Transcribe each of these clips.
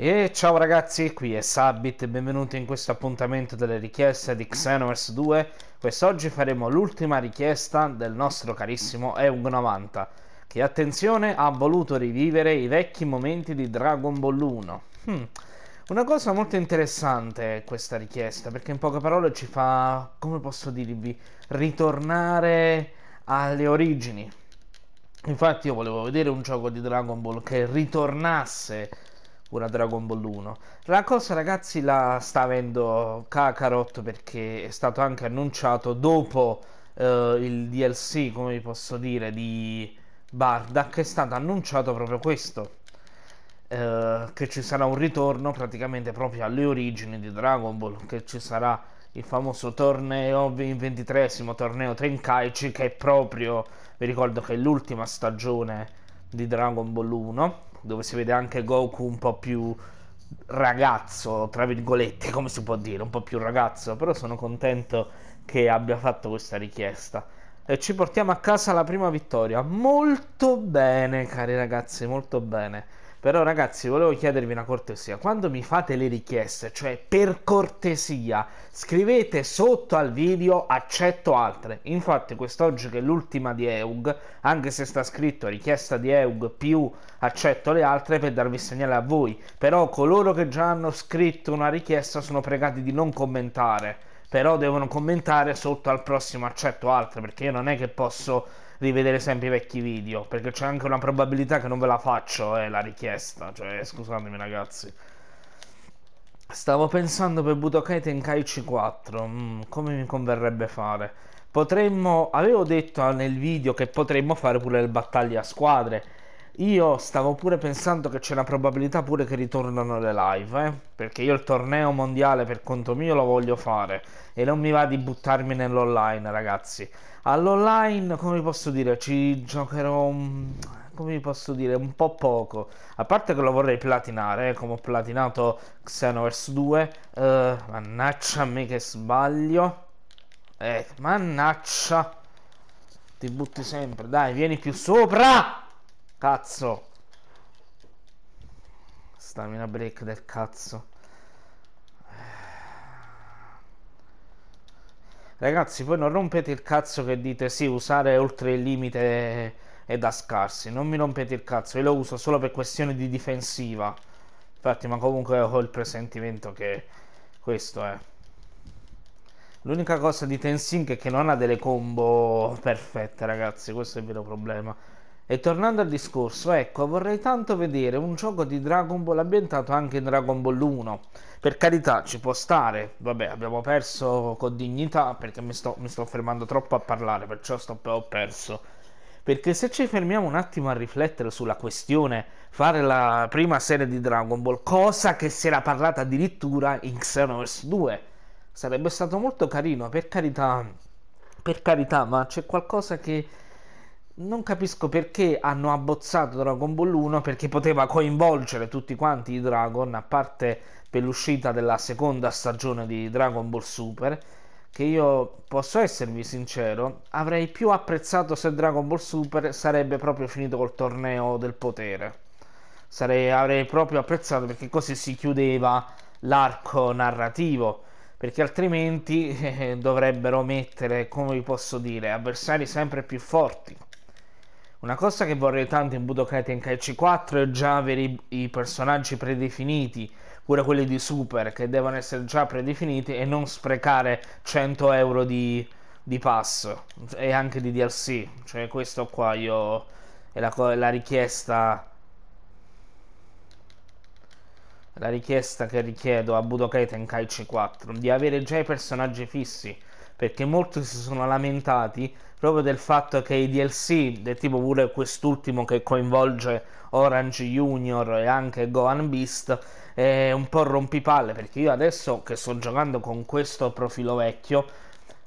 E ciao ragazzi, qui è Sabit, benvenuti in questo appuntamento delle richieste di Xenoverse 2. Quest'oggi faremo l'ultima richiesta del nostro carissimo Eug90, che attenzione ha voluto rivivere i vecchi momenti di Dragon Ball 1. Hmm. Una cosa molto interessante è questa richiesta, perché in poche parole ci fa, come posso dirvi, ritornare alle origini. Infatti io volevo vedere un gioco di Dragon Ball che ritornasse una Dragon Ball 1. La cosa, ragazzi, la sta avendo Kakarot perché è stato anche annunciato dopo eh, il DLC, come vi posso dire, di Bardak. È stato annunciato proprio questo. Eh, che ci sarà un ritorno praticamente proprio alle origini di Dragon Ball. Che ci sarà il famoso torneo, il ventitresimo torneo Tenkaichi, che è proprio, vi ricordo che è l'ultima stagione di Dragon Ball 1 dove si vede anche Goku un po' più ragazzo, tra virgolette, come si può dire, un po' più ragazzo, però sono contento che abbia fatto questa richiesta. E ci portiamo a casa la prima vittoria. Molto bene, cari ragazzi, molto bene. Però ragazzi, volevo chiedervi una cortesia. Quando mi fate le richieste, cioè per cortesia, scrivete sotto al video accetto altre. Infatti quest'oggi che è l'ultima di EUG, anche se sta scritto richiesta di EUG più accetto le altre per darvi segnale a voi. Però coloro che già hanno scritto una richiesta sono pregati di non commentare. Però devono commentare sotto al prossimo accetto altre, perché io non è che posso rivedere sempre i vecchi video, perché c'è anche una probabilità che non ve la faccio, è eh, la richiesta, cioè scusatemi ragazzi. Stavo pensando per Budokai c 4, mm, come mi converrebbe fare? Potremmo, avevo detto nel video che potremmo fare pure le battaglie a squadre, io stavo pure pensando che c'è una probabilità pure che ritornano le live, eh? perché io il torneo mondiale per conto mio lo voglio fare e non mi va di buttarmi nell'online, ragazzi. All'online, come vi posso dire, ci giocherò, come vi posso dire, un po' poco. A parte che lo vorrei platinare, eh? come ho platinato Xenoverse 2. Uh, eh, mannaccia a me che sbaglio. Eh, mannaccia. Ti butti sempre, dai, vieni più sopra! Cazzo. Stamina break del cazzo. Ragazzi, poi non rompete il cazzo che dite sì, usare oltre il limite è da scarsi. Non mi rompete il cazzo, io lo uso solo per questione di difensiva. Infatti, ma comunque ho il presentimento che questo è. L'unica cosa di Tenzin è che non ha delle combo perfette, ragazzi, questo è il vero problema. E tornando al discorso, ecco, vorrei tanto vedere un gioco di Dragon Ball ambientato anche in Dragon Ball 1. Per carità, ci può stare. Vabbè, abbiamo perso con dignità perché mi sto, mi sto fermando troppo a parlare, perciò sto, ho perso. Perché se ci fermiamo un attimo a riflettere sulla questione, fare la prima serie di Dragon Ball, cosa che si era parlata addirittura in Xenoverse 2, sarebbe stato molto carino, per carità, per carità, ma c'è qualcosa che non capisco perché hanno abbozzato Dragon Ball 1 perché poteva coinvolgere tutti quanti i Dragon, a parte per l'uscita della seconda stagione di Dragon Ball Super, che io posso esservi sincero, avrei più apprezzato se Dragon Ball Super sarebbe proprio finito col torneo del potere. Sarei, avrei proprio apprezzato perché così si chiudeva l'arco narrativo perché altrimenti eh, dovrebbero mettere, come vi posso dire, avversari sempre più forti. Una cosa che vorrei tanto in Budokai Tenkaichi 4 è già avere i, personaggi predefiniti, pure quelli di Super, che devono essere già predefiniti e non sprecare 100 euro di, di pass e anche di DLC. Cioè questo qua io... è la, la richiesta... La richiesta che richiedo a Budokai Tenkaichi 4 di avere già i personaggi fissi perché molti si sono lamentati proprio del fatto che i DLC, del tipo pure quest'ultimo che coinvolge Orange Junior e anche Gohan Beast, è un po' rompipalle perché io adesso che sto giocando con questo profilo vecchio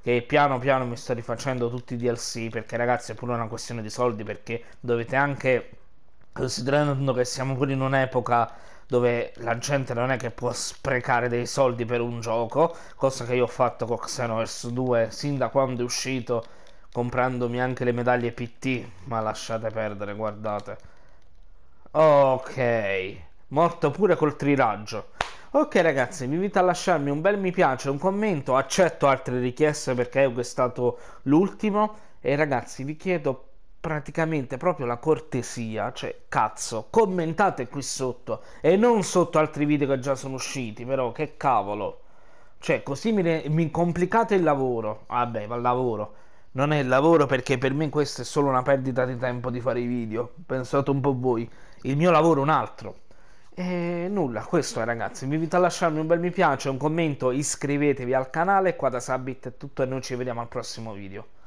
che piano piano mi sto rifacendo tutti i DLC perché ragazzi è pure una questione di soldi perché dovete anche considerando che siamo pure in un'epoca dove la gente non è che può sprecare dei soldi per un gioco, cosa che io ho fatto con Xenoverse 2 sin da quando è uscito, comprandomi anche le medaglie PT, ma lasciate perdere, guardate. Ok, morto pure col triraggio. Ok ragazzi, vi invito a lasciarmi un bel mi piace, un commento, accetto altre richieste perché è stato l'ultimo e ragazzi vi chiedo praticamente proprio la cortesia, cioè cazzo, commentate qui sotto e non sotto altri video che già sono usciti, però che cavolo. Cioè, così mi, re- mi complicate il lavoro. Vabbè, va il lavoro. Non è il lavoro perché per me questa è solo una perdita di tempo di fare i video. Pensate un po' voi. Il mio lavoro è un altro. E nulla, questo è ragazzi. Vi invito a lasciarmi un bel mi piace, un commento, iscrivetevi al canale. Qua da Sabit è tutto e noi ci vediamo al prossimo video.